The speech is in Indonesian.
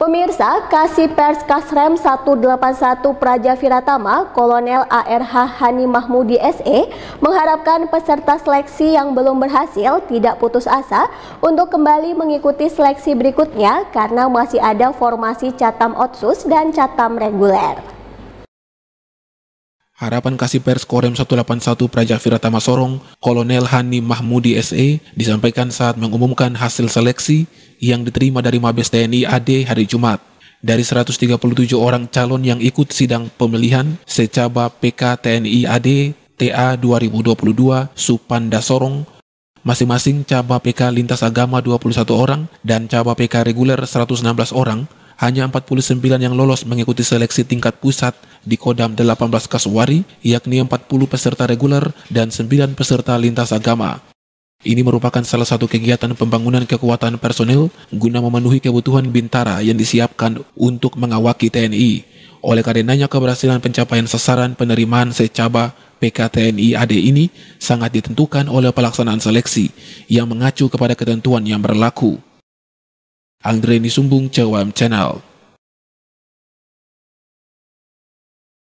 Pemirsa, kasih pers Kasrem 181 Praja Viratama, Kolonel ARH Hani Mahmudi SE, mengharapkan peserta seleksi yang belum berhasil tidak putus asa untuk kembali mengikuti seleksi berikutnya karena masih ada formasi catam otsus dan catam reguler. Harapan kasih pers Korem 181 Prajafira Sorong, Kolonel Hani Mahmudi SE disampaikan saat mengumumkan hasil seleksi yang diterima dari Mabes TNI AD hari Jumat. Dari 137 orang calon yang ikut sidang pemilihan secaba PK TNI AD TA 2022 Supanda Sorong, masing-masing caba PK lintas agama 21 orang dan caba PK reguler 116 orang hanya 49 yang lolos mengikuti seleksi tingkat pusat di Kodam 18 Kaswari, yakni 40 peserta reguler dan 9 peserta lintas agama. Ini merupakan salah satu kegiatan pembangunan kekuatan personil guna memenuhi kebutuhan bintara yang disiapkan untuk mengawaki TNI. Oleh karenanya keberhasilan pencapaian sasaran penerimaan secaba PKTNI AD ini sangat ditentukan oleh pelaksanaan seleksi yang mengacu kepada ketentuan yang berlaku. Anggreni Sumbung Jawa Channel.